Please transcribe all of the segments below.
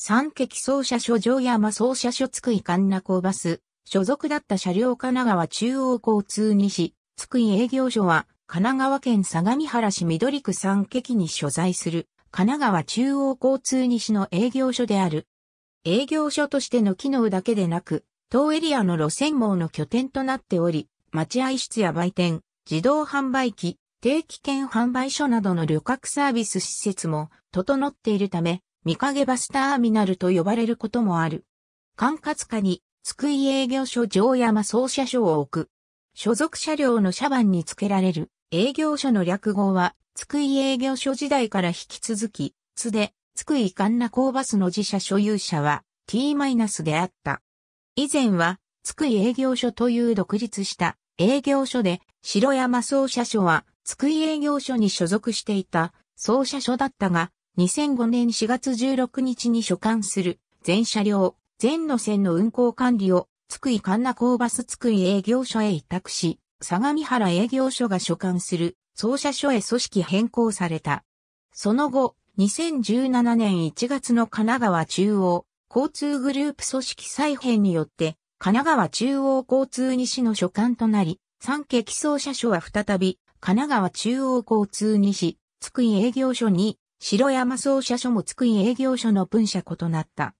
三劇走車所城山走車所津久井神名港バス、所属だった車両神奈川中央交通西、津久井営業所は、神奈川県相模原市緑区三劇に所在する、神奈川中央交通西の営業所である。営業所としての機能だけでなく、当エリアの路線網の拠点となっており、待合室や売店、自動販売機、定期券販売所などの旅客サービス施設も整っているため、見影バスターミナルと呼ばれることもある。管轄下に、津久井営業所城山総車所を置く。所属車両の車番に付けられる営業所の略語は、津久井営業所時代から引き続き、津で、津久井神奈港バスの自社所有者は t- であった。以前は、津久井営業所という独立した営業所で、城山総社所は津久井営業所に所属していた総社所だったが、2005年4月16日に所管する全車両、全路線の運行管理を、津久井神奈港バス津久井営業所へ委託し、相模原営業所が所管する総社所へ組織変更された。その後、2017年1月の神奈川中央交通グループ組織再編によって、神奈川中央交通西の所管となり、三家基総社所は再び、神奈川中央交通西、津久井営業所に城山総社所も津久井営業所の分社異なった。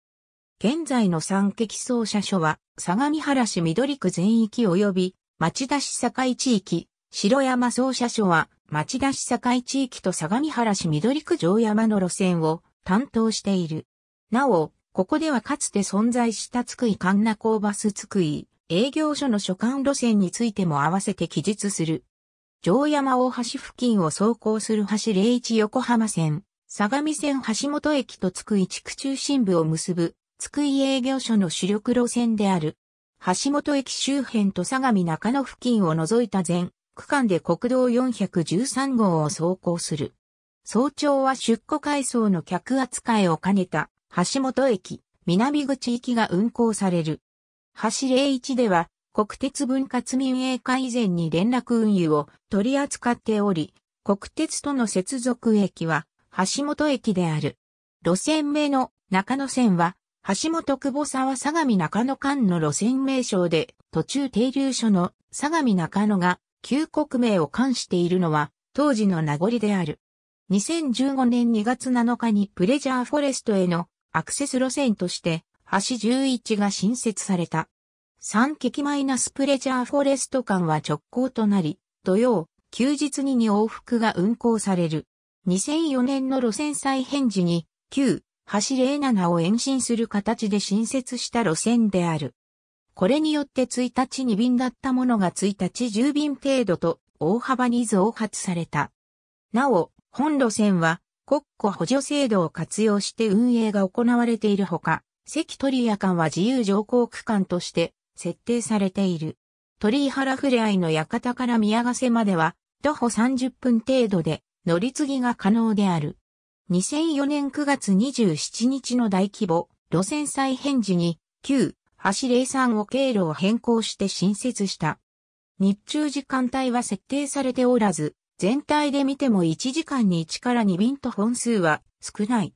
現在の三劇総社所は、相模原市緑区全域及び、町田市境地域、城山総社所は、町田市境地域と相模原市緑区城山の路線を担当している。なお、ここではかつて存在した津久井神奈港バス津久井営業所の所管路線についても合わせて記述する。城山大橋付近を走行する橋01横浜線、相模線橋本駅と津久井地区中心部を結ぶ、津久井営業所の主力路線である。橋本駅周辺と相模中野付近を除いた全区間で国道413号を走行する。早朝は出庫階層の客扱いを兼ねた橋本駅、南口行きが運行される。橋01では国鉄分割民営化以前に連絡運輸を取り扱っており、国鉄との接続駅は橋本駅である。路線名の中野線は、橋本久保沢相模中野間の路線名称で、途中停留所の相模中野が旧国名を冠しているのは、当時の名残である。2015年2月7日にプレジャーフォレストへのアクセス路線として、橋11が新設された。三劇マイナスプレジャーフォレスト間は直行となり、土曜、休日に2往復が運行される。2004年の路線再編時に、旧、走れ7を延伸する形で新設した路線である。これによって1日2便だったものが1日10便程度と大幅に増発された。なお、本路線は国庫補助制度を活用して運営が行われているほか、関鳥屋間は自由乗降区間として設定されている。鳥居原ふれあいの館から宮ヶ瀬までは徒歩30分程度で乗り継ぎが可能である。2004年9月27日の大規模路線再編時に旧橋03を経路を変更して新設した。日中時間帯は設定されておらず、全体で見ても1時間に1から2便と本数は少ない。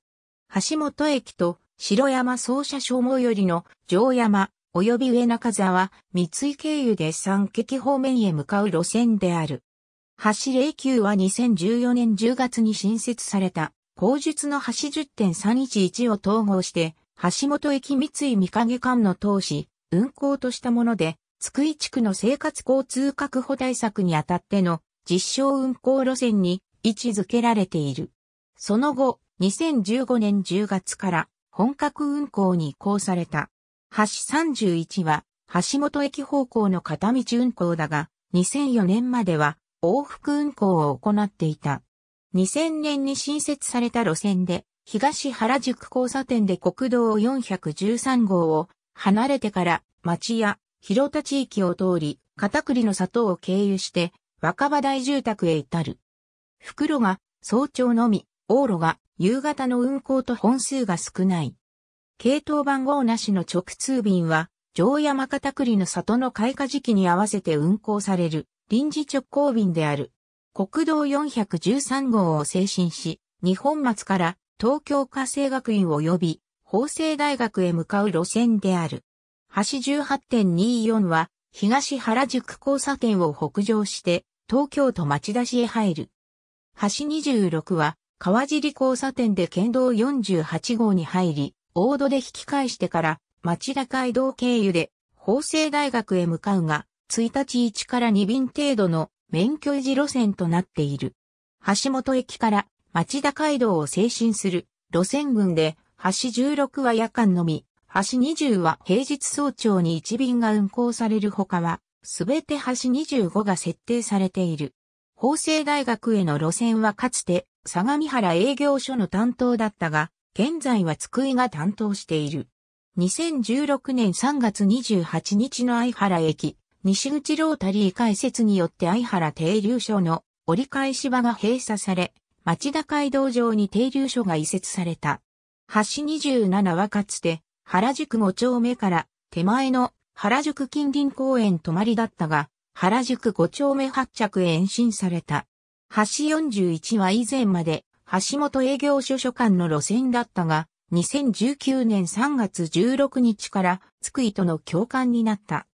橋本駅と白山総社消防よりの城山及び上中沢、三井経由で三駅方面へ向かう路線である。橋09は2014年10月に新設された、口述の橋10.311を統合して、橋本駅三井三影間の通し、運行としたもので、津久井地区の生活交通確保対策にあたっての実証運行路線に位置づけられている。その後、2015年10月から本格運行に移行された。橋31は橋本駅方向の片道運行だが、2004年までは往復運行を行っていた。2000年に新設された路線で、東原宿交差点で国道413号を離れてから町や広田地域を通り、片栗の里を経由して若葉台住宅へ至る。袋が早朝のみ、往路が夕方の運行と本数が少ない。系統番号なしの直通便は、城山片栗の里の開花時期に合わせて運行される。臨時直行便である。国道413号を精神し、日本松から東京家政学院及び法政大学へ向かう路線である。橋18.24は東原宿交差点を北上して東京都町田市へ入る。橋26は川尻交差点で県道48号に入り、大戸で引き返してから町田街道経由で法政大学へ向かうが、1日1から2便程度の免許維持路線となっている。橋本駅から町田街道を精進する路線群で、橋16は夜間のみ、橋20は平日早朝に1便が運行されるほかは、すべて橋25が設定されている。法政大学への路線はかつて相模原営業所の担当だったが、現在は津久井が担当している。2016年3月28日の相原駅、西口ロータリー開設によって相原停留所の折り返し場が閉鎖され、町田街道上に停留所が移設された。橋27はかつて原宿5丁目から手前の原宿近隣公園泊まりだったが、原宿5丁目発着へ延伸された。橋41は以前まで橋本営業所所管の路線だったが、2019年3月16日から津久井との共感になった。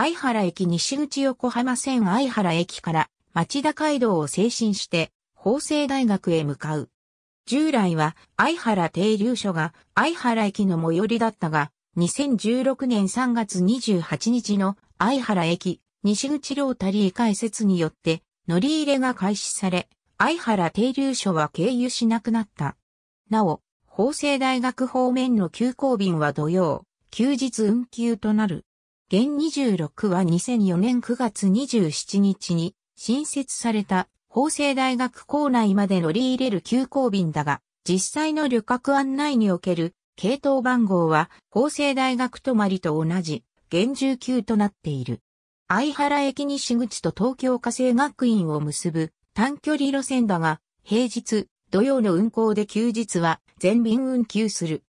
相原駅西口横浜線相原駅から町田街道を精神して法政大学へ向かう。従来は相原停留所が相原駅の最寄りだったが、2016年3月28日の相原駅西口ロータリー開設によって乗り入れが開始され、相原停留所は経由しなくなった。なお、法政大学方面の急行便は土曜、休日運休となる。現26は2004年9月27日に新設された法政大学構内まで乗り入れる急行便だが、実際の旅客案内における系統番号は法政大学泊まりと同じ、現住級となっている。相原駅西口と東京家政学院を結ぶ短距離路線だが、平日、土曜の運行で休日は全便運休する。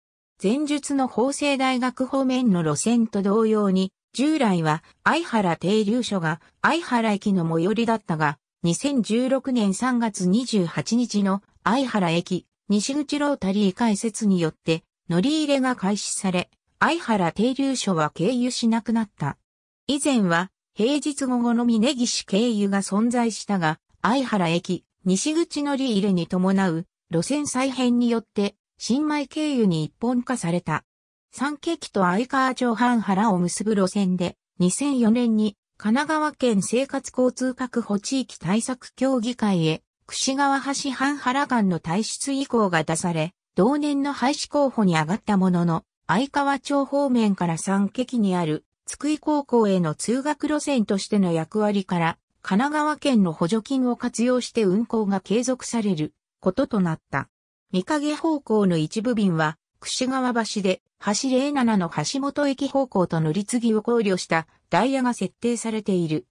前述の法政大学方面の路線と同様に、従来は相原停留所が相原駅の最寄りだったが、2016年3月28日の相原駅西口ロータリー開設によって乗り入れが開始され、相原停留所は経由しなくなった。以前は平日午後の根岸経由が存在したが、相原駅西口乗り入れに伴う路線再編によって新米経由に一本化された。三景期と相川町半原を結ぶ路線で、2004年に神奈川県生活交通確保地域対策協議会へ、串川橋半原間の退出意向が出され、同年の廃止候補に上がったものの、相川町方面から三駅にある、津久井高校への通学路線としての役割から、神奈川県の補助金を活用して運行が継続されることとなった。見影方向の一部便は、串川橋で、橋07の橋本駅方向と乗り継ぎを考慮したダイヤが設定されている。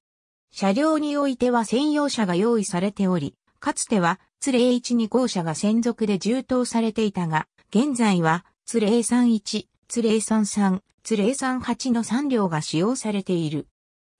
車両においては専用車が用意されており、かつては、つれ12号車が専属で充当されていたが、現在は、つれ31、つれ33、つれ38の3両が使用されている。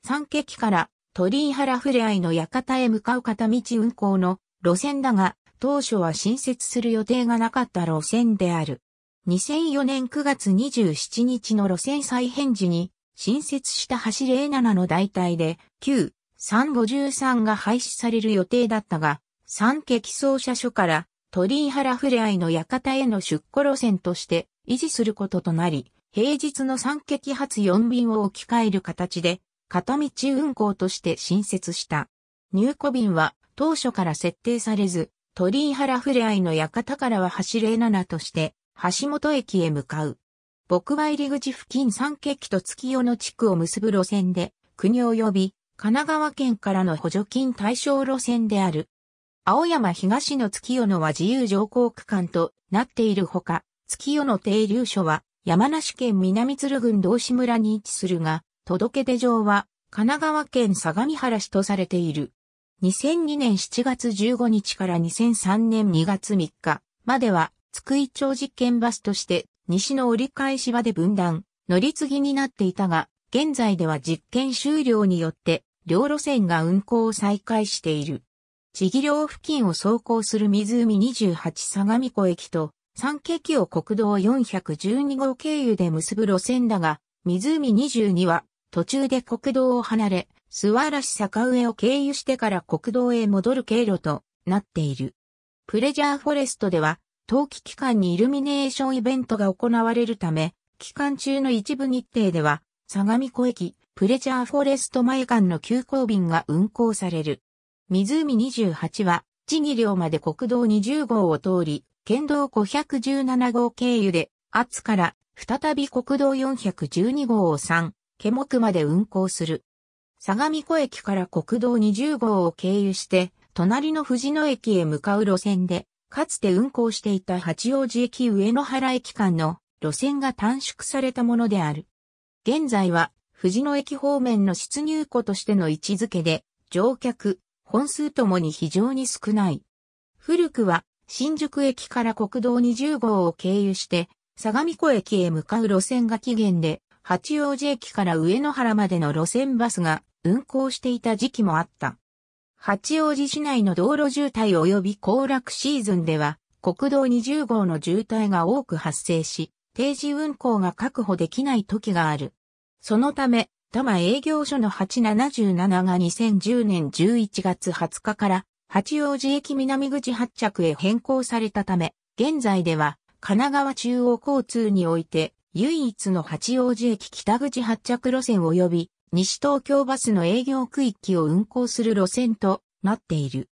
三駅から鳥居原ふれあいの館へ向かう片道運行の路線だが、当初は新設する予定がなかった路線である。2004年9月27日の路線再編時に、新設した走れ7の代替で、旧353が廃止される予定だったが、三激走車所から鳥居原ふれあいの館への出庫路線として維持することとなり、平日の三激発4便を置き換える形で、片道運行として新設した。入庫便は当初から設定されず、鳥居原ふれあいの館からは走れ7として橋本駅へ向かう。牧場入り口付近三景と月夜の地区を結ぶ路線で、国及び神奈川県からの補助金対象路線である。青山東の月夜野は自由乗降区間となっているほか、月夜の停留所は山梨県南鶴郡道志村に位置するが、届け出場は神奈川県相模原市とされている。2002年7月15日から2003年2月3日までは津久井町実験バスとして、西の折り返し場で分断、乗り継ぎになっていたが、現在では実験終了によって、両路線が運行を再開している。地技寮付近を走行する湖28相模湖駅と、三景駅を国道412号経由で結ぶ路線だが、湖22は途中で国道を離れ、諏訪嵐坂上を経由してから国道へ戻る経路となっている。プレジャーフォレストでは冬季期間にイルミネーションイベントが行われるため、期間中の一部日程では、相模湖駅、プレジャーフォレスト前間の急行便が運行される。湖28は、地義領まで国道20号を通り、県道517号経由で、厚から再び国道412号を3、ケモクまで運行する。相模湖駅から国道20号を経由して、隣の藤野駅へ向かう路線で、かつて運行していた八王子駅上野原駅間の路線が短縮されたものである。現在は、藤野駅方面の出入庫としての位置づけで、乗客、本数ともに非常に少ない。古くは、新宿駅から国道20号を経由して、相模湖駅へ向かう路線が起源で、八王子駅から上野原までの路線バスが運行していた時期もあった。八王子市内の道路渋滞及び行楽シーズンでは、国道20号の渋滞が多く発生し、定時運行が確保できない時がある。そのため、多摩営業所の877が2010年11月20日から八王子駅南口発着へ変更されたため、現在では神奈川中央交通において唯一の八王子駅北口発着路線及び西東京バスの営業区域を運行する路線となっている。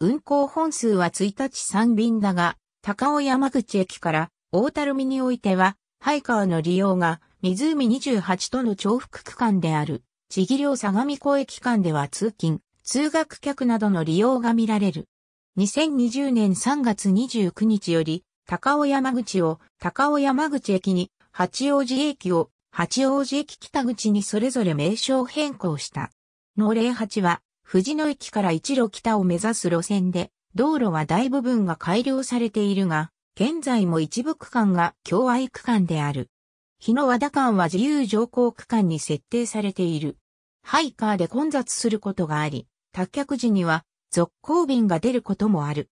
運行本数は1日3便だが、高尾山口駅から大樽見においては、ハイカーの利用が湖28との重複区間である、地技量相模湖駅間では通勤、通学客などの利用が見られる。2020年3月29日より、高尾山口を高尾山口駅に八王子駅を八王子駅北口にそれぞれ名称変更した。の霊8は、藤野駅から一路北を目指す路線で、道路は大部分が改良されているが、現在も一部区間が共愛区間である。日野和田間は自由乗降区間に設定されている。ハイカーで混雑することがあり、脱却時には続行便が出ることもある。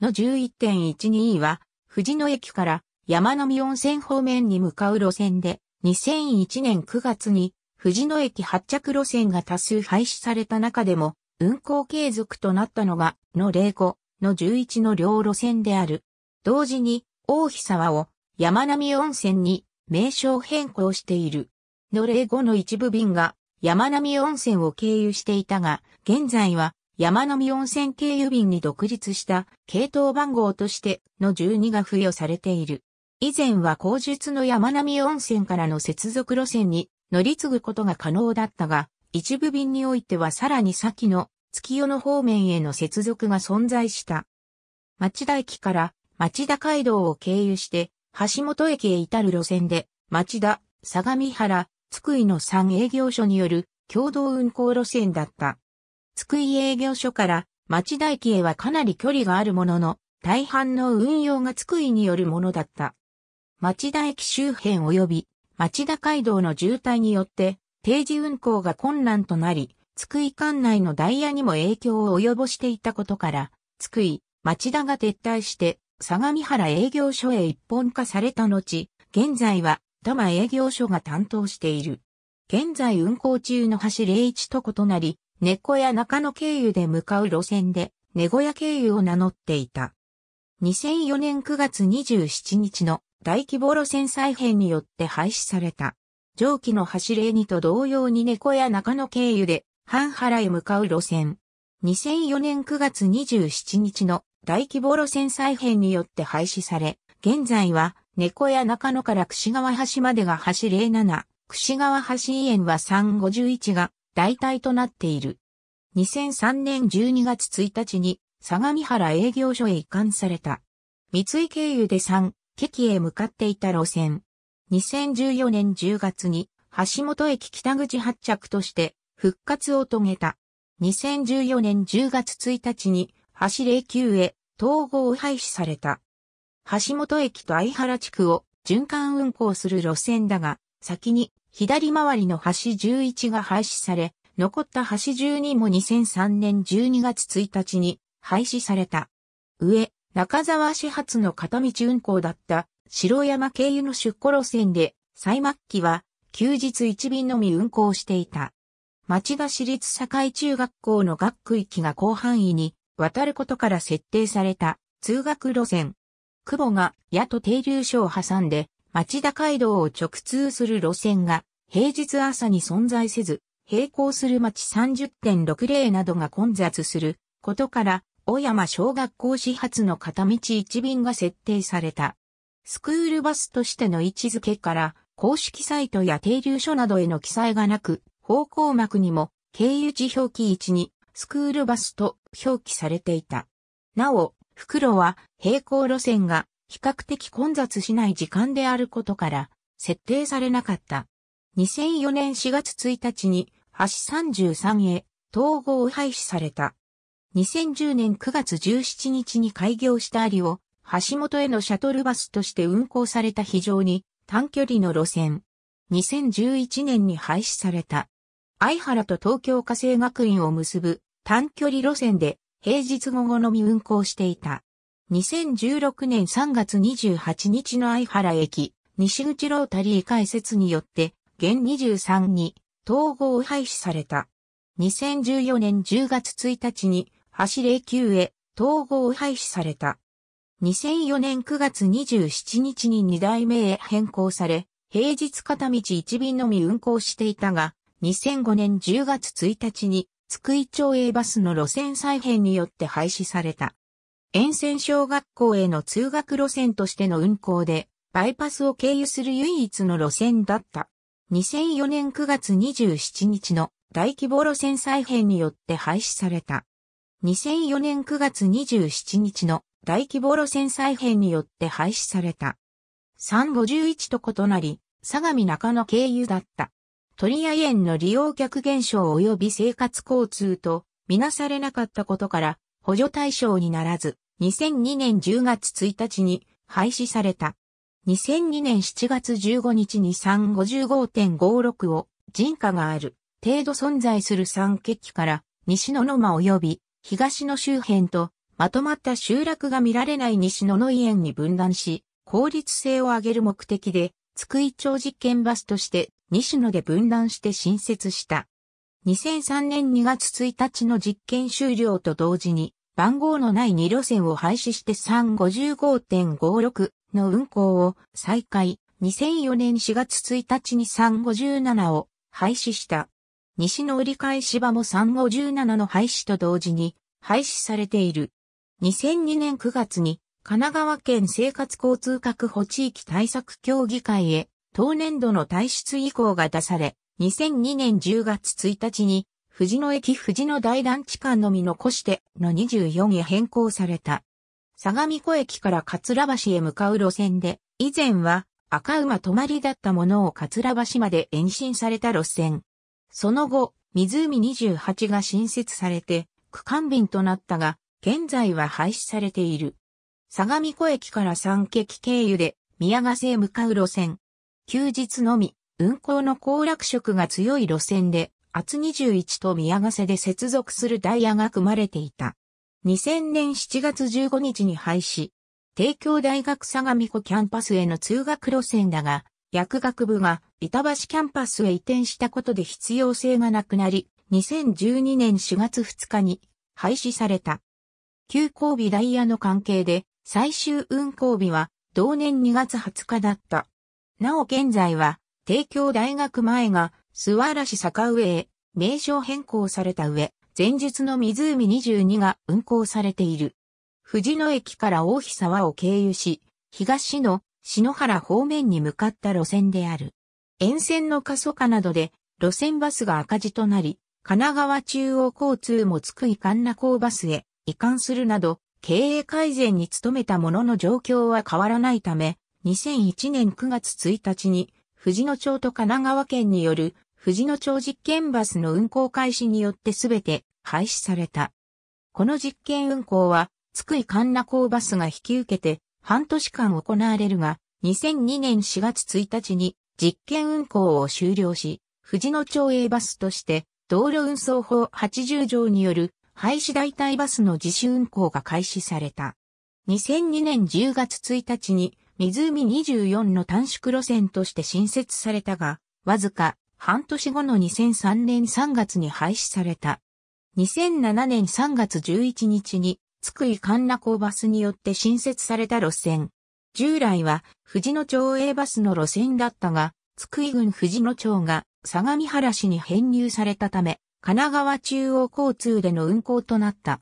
の11.12位は、藤野駅から山の見温泉方面に向かう路線で、2001年9月に、藤野駅発着路線が多数廃止された中でも、運行継続となったのが、の05、の11の両路線である。同時に、大日沢を山並温泉に名称変更している。の05の一部便が山並温泉を経由していたが、現在は山並温泉経由便に独立した系統番号としての12が付与されている。以前は工述の山並温泉からの接続路線に乗り継ぐことが可能だったが、一部便においてはさらに先の月夜野方面への接続が存在した。町田駅から町田街道を経由して、橋本駅へ至る路線で、町田、相模原、津久井の3営業所による共同運行路線だった。津久井営業所から町田駅へはかなり距離があるものの、大半の運用が津久井によるものだった。町田駅周辺及び町田街道の渋滞によって定時運行が困難となり、津久井管内のダイヤにも影響を及ぼしていたことから、津久井、町田が撤退して相模原営業所へ一本化された後、現在は多摩営業所が担当している。現在運行中の橋01と異なり、根っこや中野経由で向かう路線で、根小屋経由を名乗っていた。2004年9月27日の大規模路線再編によって廃止された。上記の走れにと同様に猫や中野経由で、半原へ向かう路線。2004年9月27日の大規模路線再編によって廃止され、現在は猫や中野から串川橋までが橋れ7串川橋園は351が代替となっている。2003年12月1日に相模原営業所へ移管された。三井経由で3、駅へ向かっていた路線。2014年10月に橋本駅北口発着として復活を遂げた。2014年10月1日に橋09へ統合廃止された。橋本駅と相原地区を循環運行する路線だが、先に左回りの橋11が廃止され、残った橋12も2003年12月1日に廃止された。上、中沢始発の片道運行だった白山経由の出庫路線で、最末期は休日1便のみ運行していた。町田市立境中学校の学区域が広範囲に渡ることから設定された通学路線。久保が矢と停留所を挟んで町田街道を直通する路線が平日朝に存在せず、並行する町30.60などが混雑することから小山小学校始発の片道1便が設定された。スクールバスとしての位置づけから、公式サイトや停留所などへの記載がなく、方向幕にも経由地表記位置にスクールバスと表記されていた。なお、袋は平行路線が比較的混雑しない時間であることから設定されなかった。2004年4月1日に橋33へ統合廃止された。2010年9月17日に開業した有を橋本へのシャトルバスとして運行された非常に短距離の路線。2011年に廃止された。愛原と東京家政学院を結ぶ短距離路線で平日午後のみ運行していた。2016年3月28日の愛原駅、西口ロータリー解説によって、現23に統合廃止された。2014年10月1日に橋霊級へ統合廃止された。2004年9月27日に2代目へ変更され、平日片道1便のみ運行していたが、2005年10月1日に、津久井町営バスの路線再編によって廃止された。沿線小学校への通学路線としての運行で、バイパスを経由する唯一の路線だった。2004年9月27日の大規模路線再編によって廃止された。2004年9月27日の大規模路線再編によって廃止された。351と異なり、相模中野経由だった。鳥屋園の利用客減少及び生活交通とみなされなかったことから補助対象にならず、2002年10月1日に廃止された。2002年7月15日に355.56を人家がある程度存在する三欠期から西野間及び東の周辺とまとまった集落が見られない西野の伊園に分断し、効率性を上げる目的で、津久井町実験バスとして西野で分断して新設した。2003年2月1日の実験終了と同時に、番号のない2路線を廃止して355.56の運行を再開。2004年4月1日に357を廃止した。西の折返芝も3号17の廃止と同時に廃止されている。2002年9月に神奈川県生活交通確保地域対策協議会へ当年度の退出意向が出され、2002年10月1日に藤野駅藤野大団地間のみ残しての24へ変更された。相模湖駅から桂橋へ向かう路線で、以前は赤馬泊まりだったものを桂橋まで延伸された路線。その後、湖28が新設されて、区間便となったが、現在は廃止されている。相模湖駅から三駅経由で、宮ヶ瀬へ向かう路線。休日のみ、運行の行楽色が強い路線で、厚21と宮ヶ瀬で接続するダイヤが組まれていた。2000年7月15日に廃止。帝京大学相模湖キャンパスへの通学路線だが、薬学部が板橋キャンパスへ移転したことで必要性がなくなり、2012年4月2日に廃止された。休校日ダイヤの関係で最終運行日は同年2月20日だった。なお現在は帝京大学前が諏訪嵐坂上へ名称変更された上、前述の湖22が運行されている。富士野駅から大日沢を経由し、東の篠原方面に向かった路線である。沿線の過疎化などで路線バスが赤字となり、神奈川中央交通も津久井神奈港バスへ移管するなど、経営改善に努めたものの状況は変わらないため、2001年9月1日に、藤野町と神奈川県による藤野町実験バスの運行開始によってすべて廃止された。この実験運行は、津久井神奈港バスが引き受けて、半年間行われるが、2002年4月1日に実験運行を終了し、藤野町営バスとして道路運送法80条による廃止代替バスの自主運行が開始された。2002年10月1日に湖24の短縮路線として新設されたが、わずか半年後の2003年3月に廃止された。2007年3月11日に津久井神奈港バスによって新設された路線。従来は富士野町営バスの路線だったが、津久井郡富士野町が相模原市に編入されたため、神奈川中央交通での運行となった。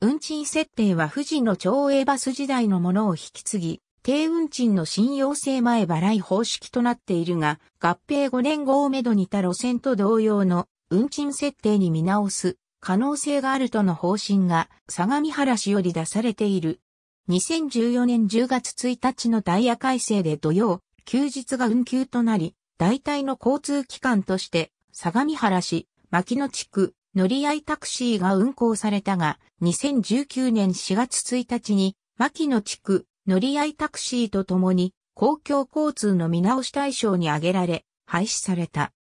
運賃設定は富士野町営バス時代のものを引き継ぎ、低運賃の信用性前払い方式となっているが、合併5年後をめどにた路線と同様の運賃設定に見直す可能性があるとの方針が相模原市より出されている。2014年10月1日のダイヤ改正で土曜、休日が運休となり、代替の交通機関として相模原市、牧野地区、乗り合いタクシーが運行されたが、2019年4月1日に、牧野地区、乗り合いタクシーとともに、公共交通の見直し対象に挙げられ、廃止された。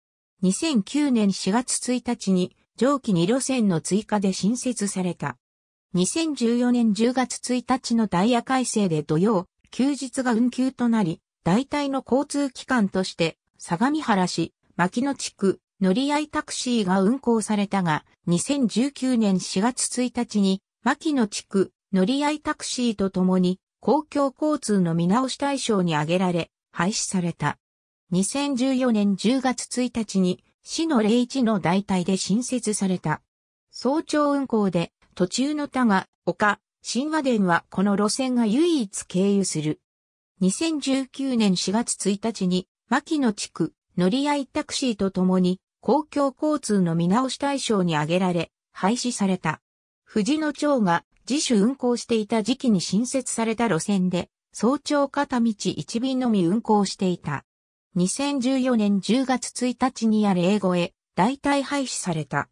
2009年4月1日に、上記2路線の追加で新設された。2014年10月1日のダイヤ改正で土曜、休日が運休となり、大体の交通機関として、相模原市、牧野地区、乗り合いタクシーが運行されたが、2019年4月1日に、牧野地区、乗り合いタクシーとともに、公共交通の見直し対象に挙げられ、廃止された。2014年10月1日に市の霊一の代替で新設された。早朝運行で、途中の田が、丘、新和殿はこの路線が唯一経由する。2019年4月1日に、牧野地区、乗り合いタクシーとともに、公共交通の見直し対象に挙げられ、廃止された。藤野町が自主運行していた時期に新設された路線で、早朝片道1便のみ運行していた。2014年10月1日にやれ英語へ、代替廃止された。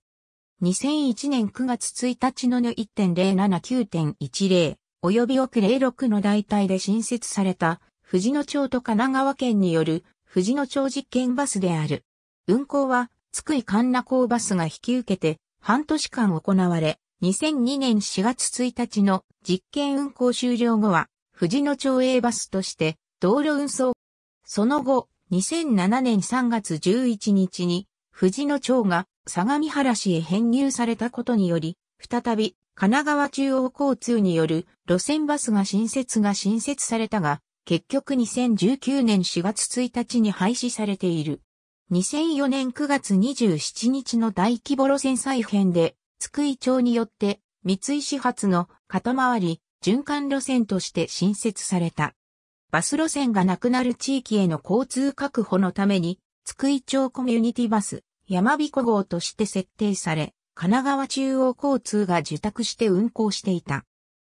2001年9月1日のぬ1.079.10及び遅れ6の代替で新設された藤野町と神奈川県による藤野町実験バスである。運行は、津久井神奈港バスが引き受けて半年間行われ、2002年4月1日の実験運行終了後は、藤野町 A バスとして道路運送。その後、2007年3月11日に、藤野町が相模原市へ編入されたことにより、再び神奈川中央交通による路線バスが新設が新設されたが、結局2019年4月1日に廃止されている。2004年9月27日の大規模路線再編で、津久井町によって三井市発の片回り循環路線として新設された。バス路線がなくなる地域への交通確保のために、津久井町コミュニティバス、山彦号として設定され、神奈川中央交通が受託して運行していた。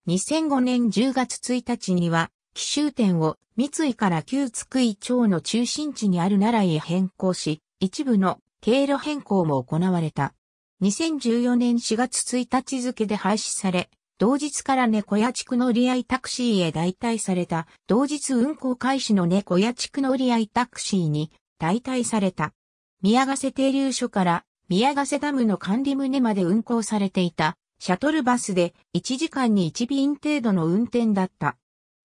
2005年10月1日には、奇襲店を三井から旧津久井町の中心地にある奈良へ変更し、一部の経路変更も行われた。2014年4月1日付で廃止され、同日から猫屋地区のり合タクシーへ代替された、同日運行開始の猫屋地区のり合タクシーに代替された。宮ヶ瀬停留所から宮ヶ瀬ダムの管理棟まで運行されていた、シャトルバスで1時間に1便程度の運転だった。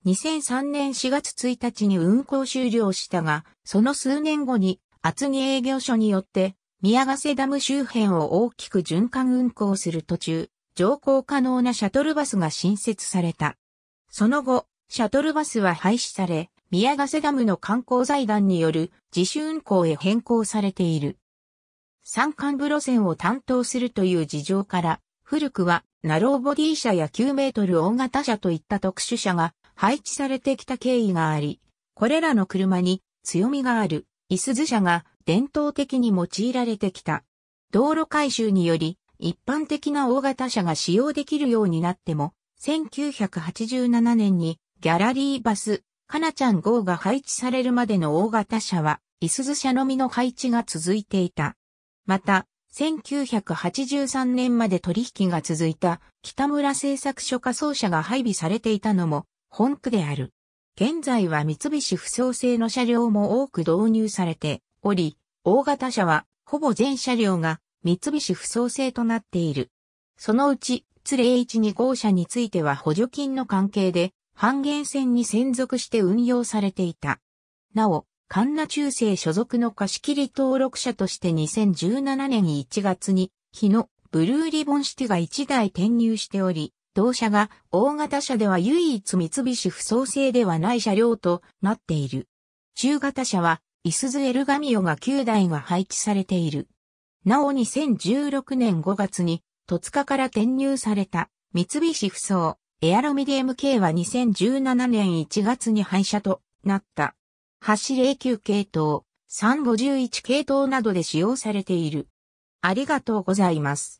2003年4月1日に運行終了したが、その数年後に厚木営業所によって宮ヶ瀬ダム周辺を大きく循環運行する途中、乗降可能なシャトルバスが新設された。その後、シャトルバスは廃止され、宮ヶ瀬ダムの観光財団による自主運行へ変更されている。山間部路線を担当するという事情から、古くはナローボディ車や9メートル大型車といった特殊車が配置されてきた経緯があり、これらの車に強みがある、イスズ車が伝統的に用いられてきた。道路改修により、一般的な大型車が使用できるようになっても、1987年にギャラリーバス、かなちゃん号が配置されるまでの大型車は、いすず車のみの配置が続いていた。また、1983年まで取引が続いた北村製作所仮想車が配備されていたのも本区である。現在は三菱不創製の車両も多く導入されており、大型車はほぼ全車両が三菱不創製となっている。そのうち、つ012号車については補助金の関係で、半減線に専属して運用されていた。なお、カンナ中世所属の貸し切り登録者として2017年1月に、日のブルーリボンシティが1台転入しており、同社が大型車では唯一三菱不創製ではない車両となっている。中型車は、イスズエルガミオが9台が配置されている。なお2016年5月に、戸塚から転入された、三菱不走、エアロミディ MK は2017年1月に廃車となった。809系統、351系統などで使用されている。ありがとうございます。